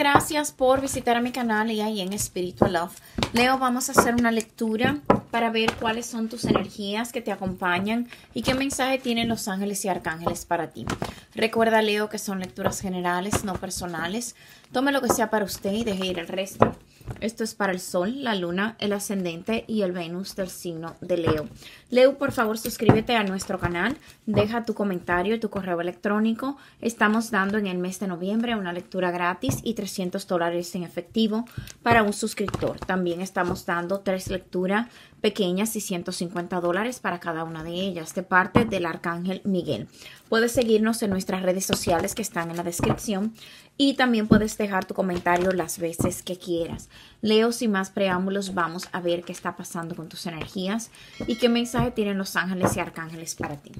gracias por visitar a mi canal y ahí en Spiritual Love. Leo, vamos a hacer una lectura para ver cuáles son tus energías que te acompañan y qué mensaje tienen los ángeles y arcángeles para ti. Recuerda, Leo, que son lecturas generales, no personales. Tome lo que sea para usted y deje ir el resto. Esto es para el Sol, la Luna, el Ascendente y el Venus del signo de Leo. Leo, por favor, suscríbete a nuestro canal, deja tu comentario, tu correo electrónico. Estamos dando en el mes de noviembre una lectura gratis y 300 dólares en efectivo para un suscriptor. También estamos dando tres lecturas pequeñas y 150 dólares para cada una de ellas, de parte del Arcángel Miguel. Puedes seguirnos en nuestras redes sociales que están en la descripción y también puedes dejar tu comentario las veces que quieras. Leo, sin más preámbulos, vamos a ver qué está pasando con tus energías y qué mensaje tienen los ángeles y arcángeles para ti.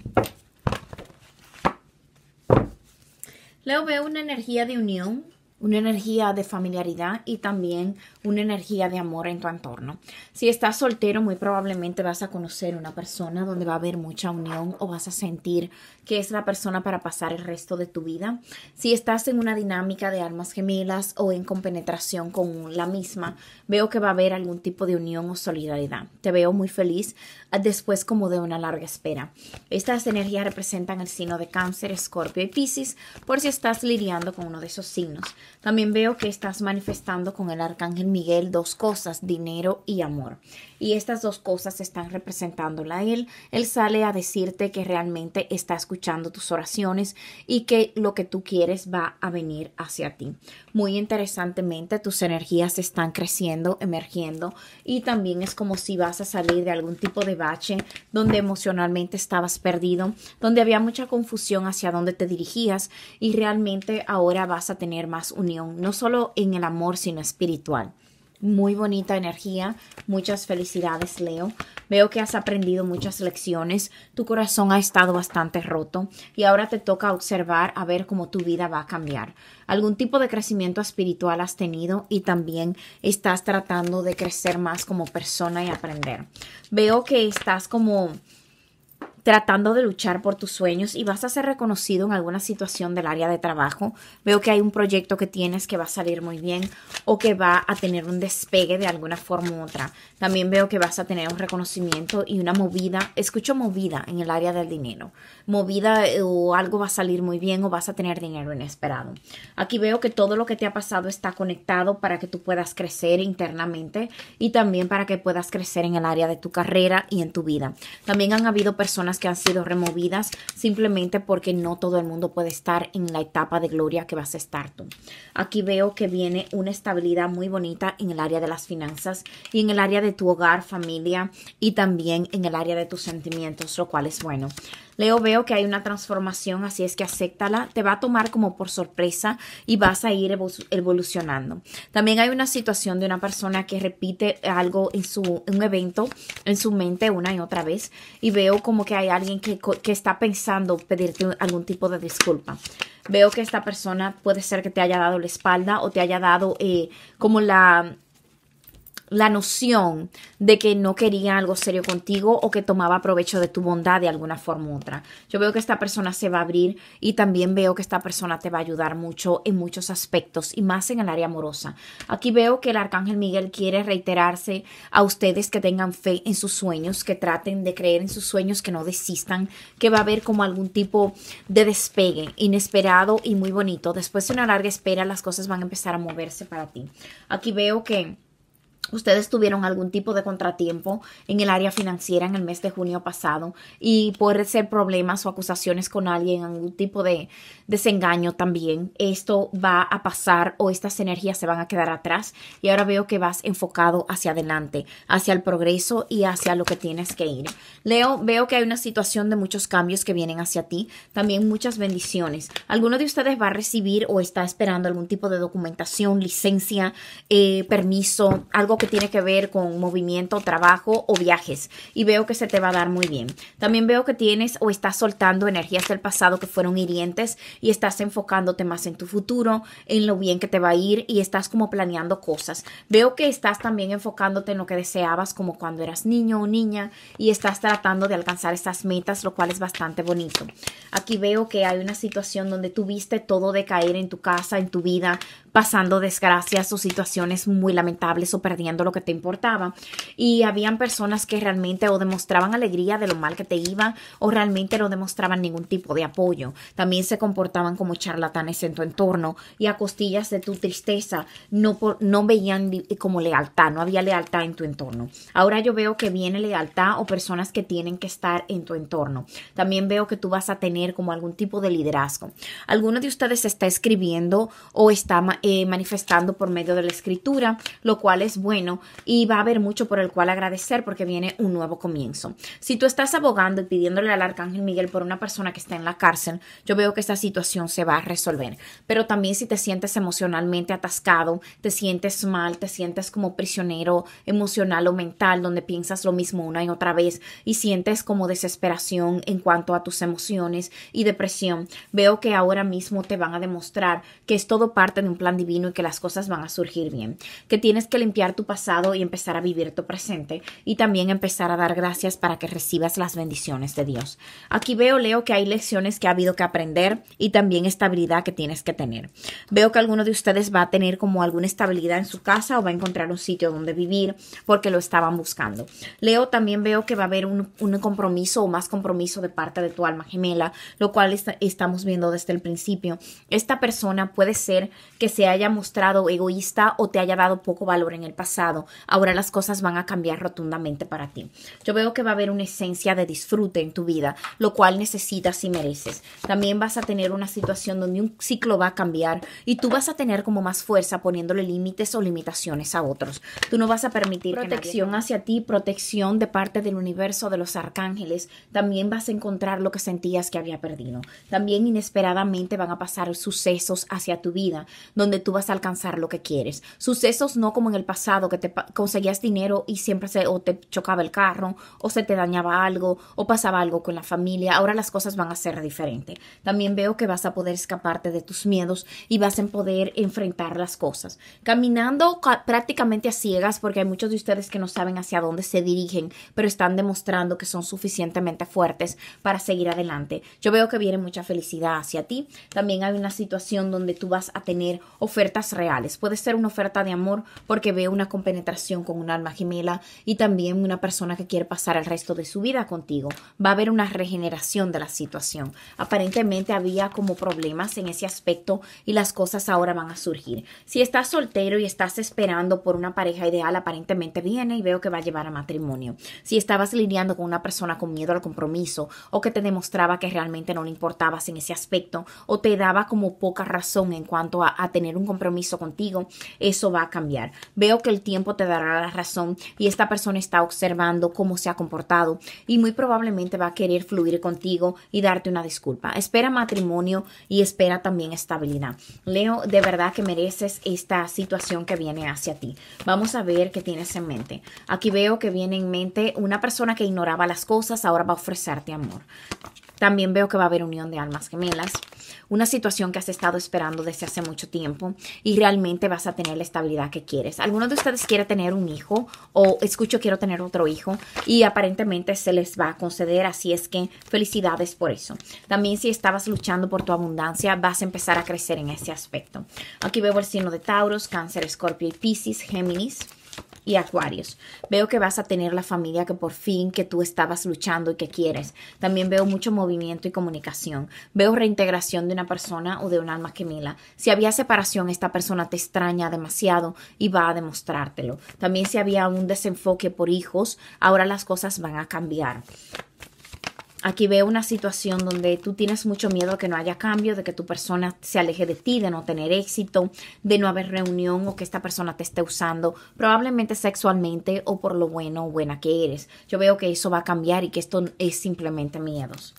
Leo, veo una energía de unión, una energía de familiaridad y también una energía de amor en tu entorno. Si estás soltero, muy probablemente vas a conocer una persona donde va a haber mucha unión o vas a sentir que es la persona para pasar el resto de tu vida. Si estás en una dinámica de almas gemelas o en compenetración con la misma, veo que va a haber algún tipo de unión o solidaridad. Te veo muy feliz ah, después como de una larga espera. Estas energías representan el signo de cáncer, escorpio y piscis por si estás lidiando con uno de esos signos. También veo que estás manifestando con el arcángel Miguel dos cosas, dinero y amor. Y estas dos cosas están representándola él. Él sale a decirte que realmente está escuchando tus oraciones y que lo que tú quieres va a venir hacia ti. Muy interesantemente, tus energías están creciendo, emergiendo y también es como si vas a salir de algún tipo de bache donde emocionalmente estabas perdido, donde había mucha confusión hacia dónde te dirigías y realmente ahora vas a tener más unión, no solo en el amor, sino espiritual. Muy bonita energía, muchas felicidades Leo. Veo que has aprendido muchas lecciones, tu corazón ha estado bastante roto y ahora te toca observar a ver cómo tu vida va a cambiar. Algún tipo de crecimiento espiritual has tenido y también estás tratando de crecer más como persona y aprender. Veo que estás como tratando de luchar por tus sueños y vas a ser reconocido en alguna situación del área de trabajo. Veo que hay un proyecto que tienes que va a salir muy bien o que va a tener un despegue de alguna forma u otra. También veo que vas a tener un reconocimiento y una movida. Escucho movida en el área del dinero. Movida eh, o algo va a salir muy bien o vas a tener dinero inesperado. Aquí veo que todo lo que te ha pasado está conectado para que tú puedas crecer internamente y también para que puedas crecer en el área de tu carrera y en tu vida. También han habido personas que han sido removidas simplemente porque no todo el mundo puede estar en la etapa de gloria que vas a estar tú. Aquí veo que viene una estabilidad muy bonita en el área de las finanzas y en el área de tu hogar, familia y también en el área de tus sentimientos, lo cual es bueno. Leo, veo que hay una transformación, así es que acéptala. Te va a tomar como por sorpresa y vas a ir evolucionando. También hay una situación de una persona que repite algo en su un evento en su mente una y otra vez y veo como que hay alguien que, que está pensando pedirte algún tipo de disculpa veo que esta persona puede ser que te haya dado la espalda o te haya dado eh, como la la noción de que no quería algo serio contigo o que tomaba provecho de tu bondad de alguna forma u otra. Yo veo que esta persona se va a abrir y también veo que esta persona te va a ayudar mucho en muchos aspectos y más en el área amorosa. Aquí veo que el arcángel Miguel quiere reiterarse a ustedes que tengan fe en sus sueños, que traten de creer en sus sueños, que no desistan, que va a haber como algún tipo de despegue inesperado y muy bonito. Después de una larga espera las cosas van a empezar a moverse para ti. Aquí veo que Ustedes tuvieron algún tipo de contratiempo en el área financiera en el mes de junio pasado y puede ser problemas o acusaciones con alguien, algún tipo de desengaño también. Esto va a pasar o estas energías se van a quedar atrás y ahora veo que vas enfocado hacia adelante, hacia el progreso y hacia lo que tienes que ir. Leo, veo que hay una situación de muchos cambios que vienen hacia ti, también muchas bendiciones. Alguno de ustedes va a recibir o está esperando algún tipo de documentación, licencia, eh, permiso, algo que tiene que ver con movimiento, trabajo o viajes. Y veo que se te va a dar muy bien. También veo que tienes o estás soltando energías del pasado que fueron hirientes y estás enfocándote más en tu futuro, en lo bien que te va a ir y estás como planeando cosas. Veo que estás también enfocándote en lo que deseabas como cuando eras niño o niña y estás tratando de alcanzar esas metas, lo cual es bastante bonito. Aquí veo que hay una situación donde tuviste todo de caer en tu casa, en tu vida, pasando desgracias o situaciones muy lamentables o perdiendo lo que te importaba y habían personas que realmente o demostraban alegría de lo mal que te iba o realmente no demostraban ningún tipo de apoyo. También se comportaban como charlatanes en tu entorno y a costillas de tu tristeza no, por, no veían como lealtad, no había lealtad en tu entorno. Ahora yo veo que viene lealtad o personas que tienen que estar en tu entorno. También veo que tú vas a tener como algún tipo de liderazgo. Alguno de ustedes está escribiendo o está eh, manifestando por medio de la escritura, lo cual es bueno y va a haber mucho por el cual agradecer porque viene un nuevo comienzo. Si tú estás abogando y pidiéndole al arcángel Miguel por una persona que está en la cárcel, yo veo que esta situación se va a resolver. Pero también si te sientes emocionalmente atascado, te sientes mal, te sientes como prisionero emocional o mental, donde piensas lo mismo una y otra vez y sientes como desesperación en cuanto a tus emociones y depresión, veo que ahora mismo te van a demostrar que es todo parte de un plan divino y que las cosas van a surgir bien, que tienes que limpiar tu pasado y empezar a vivir tu presente y también empezar a dar gracias para que recibas las bendiciones de Dios. Aquí veo, Leo, que hay lecciones que ha habido que aprender y también estabilidad que tienes que tener. Veo que alguno de ustedes va a tener como alguna estabilidad en su casa o va a encontrar un sitio donde vivir porque lo estaban buscando. Leo, también veo que va a haber un, compromiso o más compromiso de parte de tu alma gemela, lo cual estamos viendo desde el principio. Esta persona puede ser que se haya mostrado egoísta o te haya dado poco valor en el pasado ahora las cosas van a cambiar rotundamente para ti. Yo veo que va a haber una esencia de disfrute en tu vida, lo cual necesitas y mereces. También vas a tener una situación donde un ciclo va a cambiar y tú vas a tener como más fuerza poniéndole límites o limitaciones a otros. Tú no vas a permitir protección hacia ti, protección de parte del universo, de los arcángeles. También vas a encontrar lo que sentías que había perdido. También inesperadamente van a pasar sucesos hacia tu vida, donde tú vas a alcanzar lo que quieres. Sucesos no como en el pasado, que te conseguías dinero y siempre se o te chocaba el carro o se te dañaba algo o pasaba algo con la familia. Ahora las cosas van a ser diferentes. También veo que vas a poder escaparte de tus miedos y vas a poder enfrentar las cosas. Caminando prácticamente a ciegas porque hay muchos de ustedes que no saben hacia dónde se dirigen, pero están demostrando que son suficientemente fuertes para seguir adelante. Yo veo que viene mucha felicidad hacia ti. También hay una situación donde tú vas a tener ofertas reales. Puede ser una oferta de amor porque veo una con penetración con un alma gemela y también una persona que quiere pasar el resto de su vida contigo. Va a haber una regeneración de la situación. Aparentemente había como problemas en ese aspecto y las cosas ahora van a surgir. Si estás soltero y estás esperando por una pareja ideal, aparentemente viene y veo que va a llevar a matrimonio. Si estabas lidiando con una persona con miedo al compromiso o que te demostraba que realmente no le importabas en ese aspecto o te daba como poca razón en cuanto a, a tener un compromiso contigo, eso va a cambiar. Veo que el tiempo te dará la razón y esta persona está observando cómo se ha comportado y muy probablemente va a querer fluir contigo y darte una disculpa. Espera matrimonio y espera también estabilidad. Leo, de verdad que mereces esta situación que viene hacia ti. Vamos a ver qué tienes en mente. Aquí veo que viene en mente una persona que ignoraba las cosas, ahora va a ofrecerte amor. También veo que va a haber unión de almas gemelas, una situación que has estado esperando desde hace mucho tiempo y realmente vas a tener la estabilidad que quieres. Algunos de ustedes quiere tener un hijo o escucho quiero tener otro hijo y aparentemente se les va a conceder, así es que felicidades por eso. También si estabas luchando por tu abundancia, vas a empezar a crecer en ese aspecto. Aquí veo el signo de Tauros, Cáncer, Escorpio y Piscis, Géminis y Acuarios. Veo que vas a tener la familia que por fin que tú estabas luchando y que quieres. También veo mucho movimiento y comunicación. Veo reintegración de una persona o de un alma gemela. Si había separación, esta persona te extraña demasiado y va a demostrártelo. También si había un desenfoque por hijos, ahora las cosas van a cambiar. Aquí veo una situación donde tú tienes mucho miedo de que no haya cambio, de que tu persona se aleje de ti, de no tener éxito, de no haber reunión o que esta persona te esté usando, probablemente sexualmente o por lo bueno o buena que eres. Yo veo que eso va a cambiar y que esto es simplemente miedos.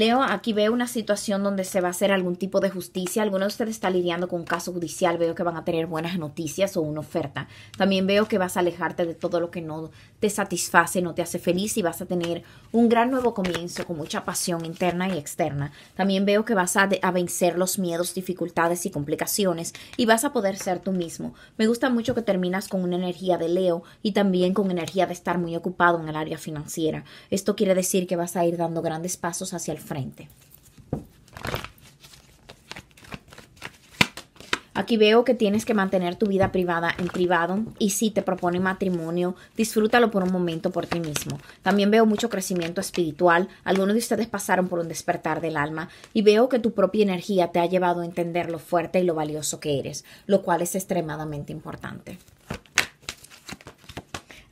Leo aquí veo una situación donde se va a hacer algún tipo de justicia. Alguno de ustedes está lidiando con un caso judicial. Veo que van a tener buenas noticias o una oferta. También veo que vas a alejarte de todo lo que no te satisface, no te hace feliz y vas a tener un gran nuevo comienzo con mucha pasión interna y externa. También veo que vas a, vencer los miedos, dificultades y complicaciones y vas a poder ser tú mismo. Me gusta mucho que terminas con una energía de Leo y también con energía de estar muy ocupado en el área financiera. Esto quiere decir que vas a ir dando grandes pasos hacia el frente. Aquí veo que tienes que mantener tu vida privada en privado y si te propone matrimonio, disfrútalo por un momento por ti mismo. También veo mucho crecimiento espiritual. Algunos de ustedes pasaron por un despertar del alma y veo que tu propia energía te ha llevado a entender lo fuerte y lo valioso que eres, lo cual es extremadamente importante.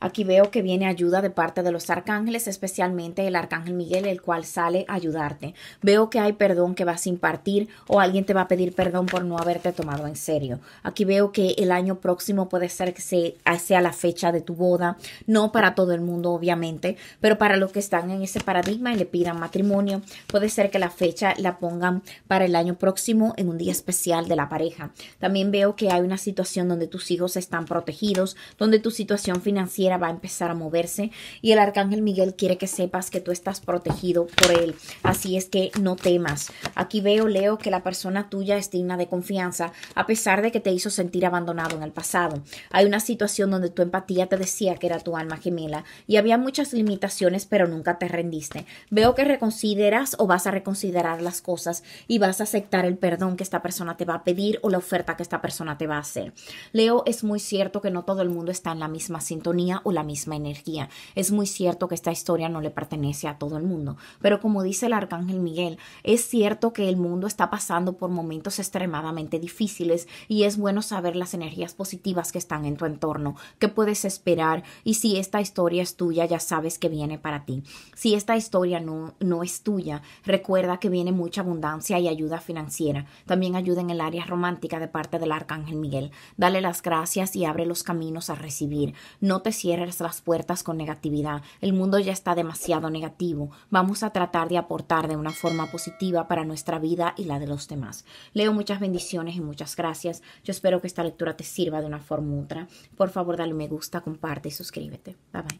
Aquí veo que viene ayuda de parte de los arcángeles, especialmente el arcángel Miguel, el cual sale a ayudarte. Veo que hay perdón que vas a impartir o alguien te va a pedir perdón por no haberte tomado en serio. Aquí veo que el año próximo puede ser que ah, sea la fecha de tu boda, no para todo el mundo obviamente, pero para los que están en ese paradigma y le pidan matrimonio, puede ser que la fecha la pongan para el año próximo en un día especial de la pareja. También veo que hay una situación donde tus hijos están protegidos, donde tu situación financiera va a empezar a moverse y el arcángel Miguel quiere que sepas que tú estás protegido por él. Así es que no temas. Aquí veo, Leo, que la persona tuya es digna de confianza a pesar de que te hizo sentir abandonado en el pasado. Hay una situación donde tu empatía te decía que era tu alma gemela y había muchas limitaciones pero nunca te rendiste. Veo que reconsideras o vas a reconsiderar las cosas y vas a aceptar el perdón que esta persona te va a pedir o la oferta que esta persona te va a hacer. Leo, es muy cierto que no todo el mundo está en la misma sintonía o la misma energía. Es muy cierto que esta historia no le pertenece a todo el mundo, pero como dice el arcángel Miguel, es cierto que el mundo está pasando por momentos extremadamente difíciles y es bueno saber las energías positivas que están en tu entorno, ¿Qué puedes esperar y si esta historia es tuya ya sabes que viene para ti. Si esta historia no, no es tuya, recuerda que viene mucha abundancia y ayuda financiera. También ayuda en el área romántica de parte del arcángel Miguel. Dale las gracias y abre los caminos a recibir. No te cierres las puertas con negatividad. El mundo ya está demasiado negativo. Vamos a tratar de aportar de una forma positiva para nuestra vida y la de los demás. Leo muchas bendiciones y muchas gracias. Yo espero que esta lectura te sirva de una forma u otra. Por favor, dale me gusta, comparte y suscríbete. Bye bye.